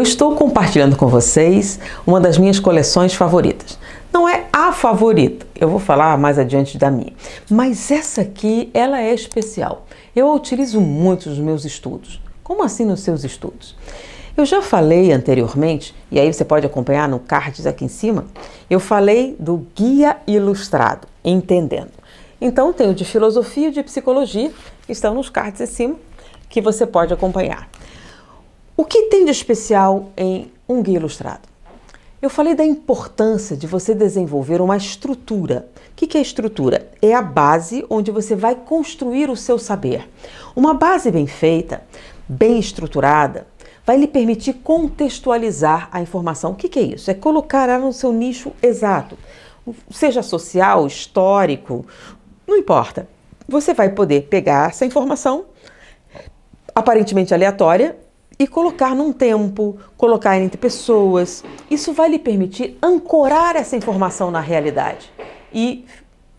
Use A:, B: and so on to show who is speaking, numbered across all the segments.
A: Eu estou compartilhando com vocês uma das minhas coleções favoritas. Não é a favorita, eu vou falar mais adiante da minha, mas essa aqui ela é especial. Eu a utilizo muito nos meus estudos. Como assim nos seus estudos? Eu já falei anteriormente, e aí você pode acompanhar no cards aqui em cima, eu falei do guia ilustrado, entendendo. Então tem o de filosofia e de psicologia, que estão nos cards em cima, que você pode acompanhar. O que tem de especial em um guia ilustrado? Eu falei da importância de você desenvolver uma estrutura. O que é estrutura? É a base onde você vai construir o seu saber. Uma base bem feita, bem estruturada, vai lhe permitir contextualizar a informação. O que é isso? É colocar ela no seu nicho exato, seja social, histórico, não importa. Você vai poder pegar essa informação aparentemente aleatória e colocar num tempo, colocar entre pessoas. Isso vai lhe permitir ancorar essa informação na realidade e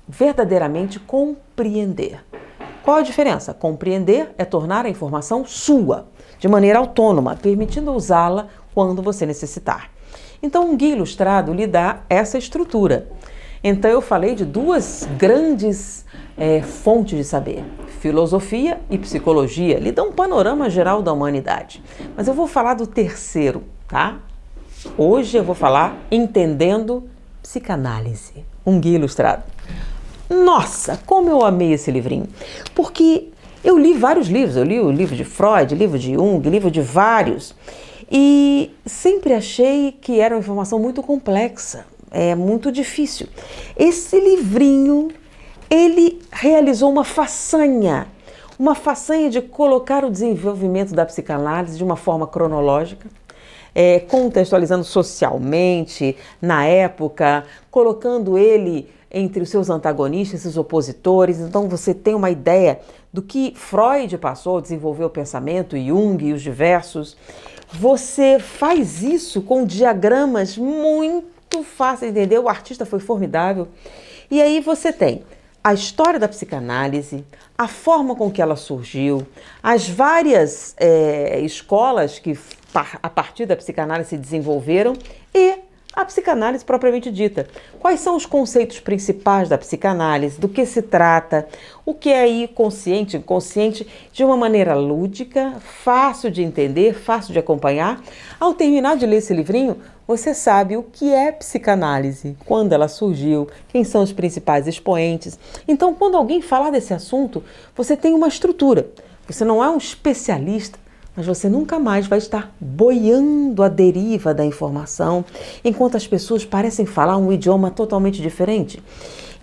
A: verdadeiramente compreender. Qual a diferença? Compreender é tornar a informação sua, de maneira autônoma, permitindo usá-la quando você necessitar. Então, um guia ilustrado lhe dá essa estrutura. Então, eu falei de duas grandes é, fontes de saber: filosofia e psicologia lhe dão um panorama geral da humanidade. Mas eu vou falar do terceiro, tá? Hoje eu vou falar entendendo psicanálise, um guia ilustrado. Nossa, como eu amei esse livrinho! Porque eu li vários livros, eu li o livro de Freud, livro de Jung, livro de vários, e sempre achei que era uma informação muito complexa, é muito difícil. Esse livrinho ele realizou uma façanha, uma façanha de colocar o desenvolvimento da psicanálise de uma forma cronológica, é, contextualizando socialmente, na época, colocando ele entre os seus antagonistas, seus opositores. Então você tem uma ideia do que Freud passou, desenvolveu o pensamento, Jung e os diversos. Você faz isso com diagramas muito fáceis de entender. O artista foi formidável. E aí você tem a história da psicanálise, a forma com que ela surgiu, as várias é, escolas que a partir da psicanálise se desenvolveram e a psicanálise propriamente dita. Quais são os conceitos principais da psicanálise? Do que se trata? O que é aí consciente, inconsciente, de uma maneira lúdica, fácil de entender, fácil de acompanhar? Ao terminar de ler esse livrinho, você sabe o que é psicanálise, quando ela surgiu, quem são os principais expoentes. Então, quando alguém falar desse assunto, você tem uma estrutura. Você não é um especialista, mas você nunca mais vai estar boiando a deriva da informação, enquanto as pessoas parecem falar um idioma totalmente diferente.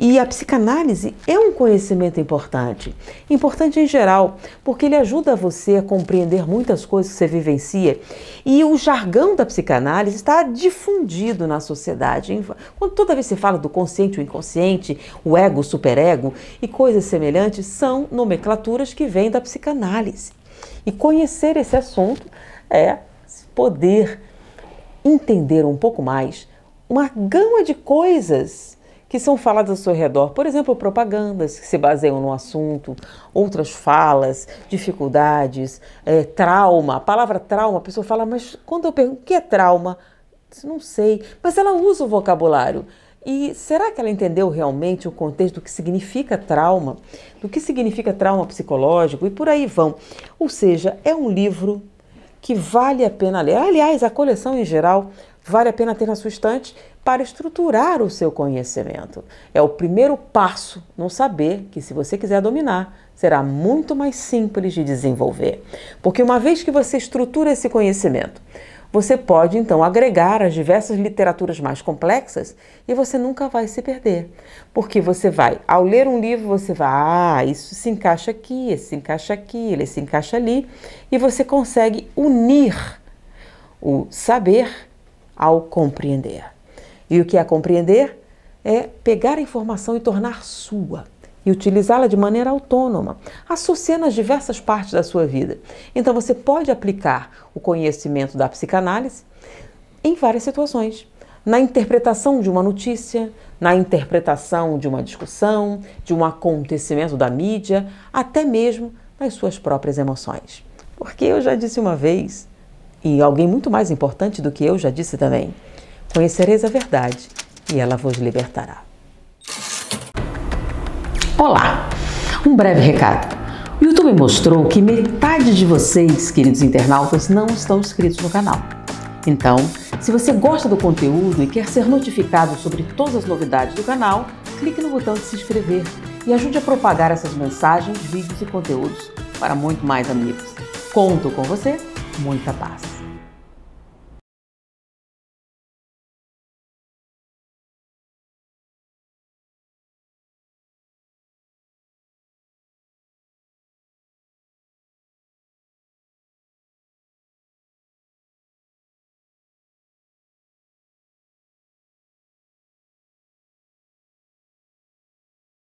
A: E a psicanálise é um conhecimento importante, importante em geral, porque ele ajuda você a compreender muitas coisas que você vivencia. E o jargão da psicanálise está difundido na sociedade. Quando toda vez se fala do consciente, o inconsciente, o ego, o superego e coisas semelhantes, são nomenclaturas que vêm da psicanálise. E conhecer esse assunto é poder entender um pouco mais uma gama de coisas que são faladas ao seu redor. Por exemplo, propagandas que se baseiam no assunto, outras falas, dificuldades, é, trauma. A palavra trauma, a pessoa fala, mas quando eu pergunto o que é trauma, não sei. Mas ela usa o vocabulário. E será que ela entendeu realmente o contexto do que significa trauma, do que significa trauma psicológico e por aí vão? Ou seja, é um livro que vale a pena ler. Aliás, a coleção em geral vale a pena ter na sua estante para estruturar o seu conhecimento. É o primeiro passo no saber que, se você quiser dominar, será muito mais simples de desenvolver. Porque uma vez que você estrutura esse conhecimento, você pode então agregar as diversas literaturas mais complexas e você nunca vai se perder, porque você vai, ao ler um livro, você vai, ah, isso se encaixa aqui, esse se encaixa aqui, ele se encaixa ali, e você consegue unir o saber ao compreender. E o que é compreender? É pegar a informação e tornar sua e utilizá-la de maneira autônoma, associando as diversas partes da sua vida. Então você pode aplicar o conhecimento da psicanálise em várias situações. Na interpretação de uma notícia, na interpretação de uma discussão, de um acontecimento da mídia, até mesmo nas suas próprias emoções. Porque eu já disse uma vez, e alguém muito mais importante do que eu já disse também: conhecereis a verdade e ela vos libertará. Olá! Um breve recado. O YouTube mostrou que metade de vocês, queridos internautas, não estão inscritos no canal. Então, se você gosta do conteúdo e quer ser notificado sobre todas as novidades do canal, clique no botão de se inscrever e ajude a propagar essas mensagens, vídeos e conteúdos para muito mais amigos. Conto com você, muita paz!